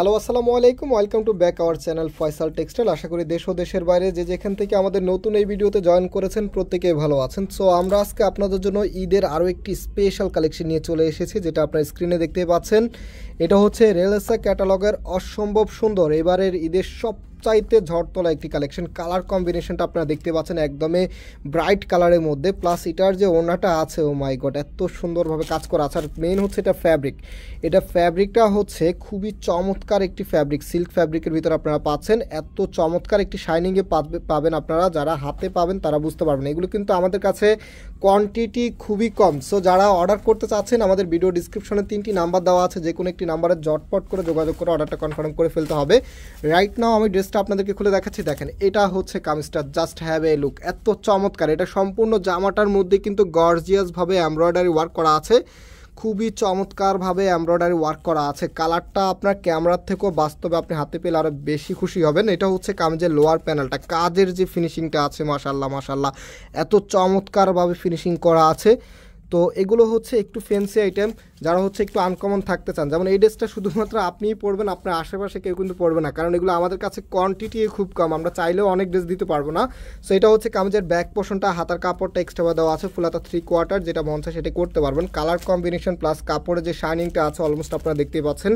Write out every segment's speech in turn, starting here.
hello আসসালামু আলাইকুম welcome to back our channel Faisal textile আশা করি দেশ ও দেশের বাইরে যে যেখান থেকে আমাদের নতুন এই ভিডিওতে জয়েন করেছেন প্রত্যেকেই ভালো আছেন সো আমরা আজকে আপনাদের জন্য ঈদের আরও একটি স্পেশাল কালেকশন নিয়ে চলে এসেছি যেটা আপনার স্ক্রিনে দেখতে পাচ্ছেন এটা হচ্ছে রেলেসা ক্যাটালগের অসম্ভব সুন্দর এবারের ঈদের সব সবচাইতে ঝড়তলা একটি কালেকশন কালার কম্বিনেশনটা আপনারা দেখতে পাচ্ছেন একদমই ব্রাইট কালারের মধ্যে প্লাস এটার যে ওনাটা আছে ও মাই গড এত সুন্দরভাবে কাজ করা আছে আর মেন হচ্ছে এটা ফ্যাব্রিক এটা ফ্যাব্রিকটা হচ্ছে খুবই চমৎকার একটি ফ্যাব্রিক সিল্ক ফ্যাব্রিকের ভিতরে আপনারা পাচ্ছেন এত চমৎকার একটি শাইনিংয়ে পাবেন আপনারা যারা হাতে পাবেন তারা বুঝতে পারবেন এগুলো কিন্তু আমাদের কাছে কোয়ান্টিটি খুবই কম সো যারা অর্ডার করতে চাচ্ছেন আমাদের ভিডিও ডিসক্রিপশনে তিনটি নাম্বার দেওয়া আছে যে কোনো একটি নাম্বারে জটপট করে যোগাযোগ করে অর্ডারটা কনফার্ম করে ফেলতে হবে রাইট নাও আমি ড্রেস কামিজটা আপনাদেরকে খুলে দেখাচ্ছি দেখেন এটা হচ্ছে কামিজটা জাস্ট হ্যাভ এ লুক এত চমৎকার এটা সম্পূর্ণ জামাটার মধ্যে কিন্তু গর্জিয়াসভাবে এমব্রয়ডারি ওয়ার্ক করা আছে খুবই চমৎকারভাবে এমব্রয়ডারি ওয়ার্ক করা আছে কালারটা আপনার ক্যামেরার থেকেও বাস্তবে আপনি হাতে পেলে আরও বেশি খুশি হবেন এটা হচ্ছে কামিজের লোয়ার প্যানেলটা কাজের যে ফিনিশিংটা আছে মাসাল্লাহ মাসাল্লাহ এত চমৎকারভাবে ফিনিশিং করা আছে তো এগুলো হচ্ছে একটু ফেন্সি আইটেম যারা হচ্ছে একটু আনকমন থাকতে চান যেমন এই ড্রেসটা শুধুমাত্র আপনিই পরবেন আপনার আশেপাশে কেউ কিন্তু পরবে না কারণ এগুলো আমাদের কাছে কোয়ান্টিটি খুব কম আমরা চাইলেও অনেক ড্রেস দিতে পারবো না সো এটা হচ্ছে কামিজের ব্যাক পোষণটা হাতার কাপড়টা এক্সট্রা দেওয়া আছে ফুলাতা থ্রি কোয়ার্টার যেটা মন চায় সেটা করতে পারবেন কালার কম্বিনেশন প্লাস কাপড়ে যে শাইনিংটা আছে অলমোস্ট আপনারা দেখতেই পাচ্ছেন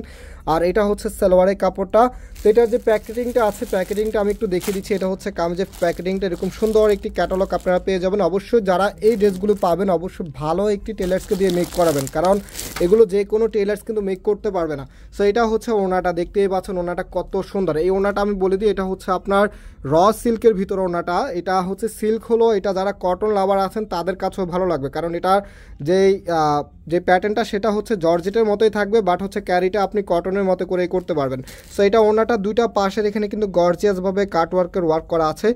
আর এটা হচ্ছে সালোয়ারের কাপড়টা তো এটার যে প্যাকেটিংটা আছে প্যাকেটিংটা আমি একটু দেখিয়ে দিচ্ছি এটা হচ্ছে কামিজের প্যাকেটিংটা এরকম সুন্দর একটি ক্যাটালগ আপনারা পেয়ে যাবেন অবশ্যই যারা এই ড্রেসগুলো পাবেন অবশ্যই ভালো একটি টেলার্সকে দিয়ে মেক করাবেন কারণ এগুলো যে কোনো টেলার্স কিন্তু মেক করতে পারবে না সো এটা হচ্ছে ওনাটা দেখতেই পাচ্ছেন ওনাটা কত সুন্দর এই ওনাটা আমি বলে দিই এটা হচ্ছে আপনার র সিল্কের ভিতর ওনাটা এটা হচ্ছে সিল্ক হলো এটা যারা কটন লাভার আছেন তাদের কাছেও ভালো লাগবে কারণ এটার যেই যে প্যাটার্নটা সেটা হচ্ছে জর্জেটের মতোই থাকবে বাট হচ্ছে ক্যারিটা আপনি কটনের মতো করে করতে পারবেন সো এটা ওনাটা দুইটা পাশের এখানে কিন্তু গর্জিয়াসভাবে কাটওয়ার্কের ওয়ার্ক করা আছে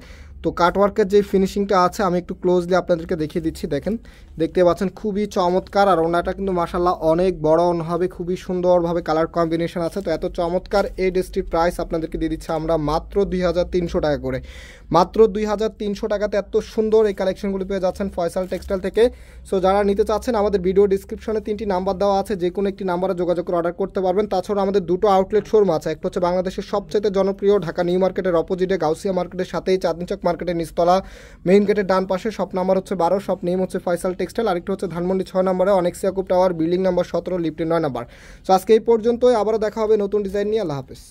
তো কাটওয়ার্কের যে ফিনিশিংটা আছে আমি একটু ক্লোজলি আপনাদেরকে দেখিয়ে দিচ্ছি দেখেন দেখতে পাচ্ছেন খুবই চমৎকার আর ওনাটা কিন্তু মাসাল্লাহ অনেক বড় হবে খুবই সুন্দরভাবে কালার কম্বিনেশন আছে তো এত চমৎকার এই ড্রেসটির প্রাইস আপনাদেরকে দিয়ে দিচ্ছে আমরা মাত্র দুই টাকা করে মাত্র দুই টাকাতে এত সুন্দর এই কালেকশনগুলি পেয়ে যাচ্ছেন ফয়সাল টেক্সটাইল থেকে সো যারা নিতে চাচ্ছেন আমাদের ভিডিও ডিসক্রিপশনে তিনটি নাম্বার দেওয়া আছে যে কোনো একটি নাম্বারে যোগাযোগ করে অর্ডার করতে পারবেন তাছাড়া আমাদের দুটো আউটলেট শোরুম আছে একটা হচ্ছে বাংলাদেশের সবচেয়ে জনপ্রিয় ঢাকা নিউ মার্কেটের অপোজিটে গাউসিয়া মার্কেটের সাথেই চাঁদনি চক মার্কেট মার্কেটের নিচতলা মেইন গেটের ডান পাশে সব নাম্বার হচ্ছে বারো সব নেম হচ্ছে ফয়সাল টেক্সটাইল আরেকটি হচ্ছে ধানমন্ডি ছয় নম্বরে অনেক্সিয়াকুব টাওয়ার বিল্ডিং নাম্বার সতেরো লিফটি নয় নাম্বার সো আজকে এই পর্যন্তই আবারও দেখা হবে নতুন ডিজাইন নিয়ে আল্লাহ হাফিজ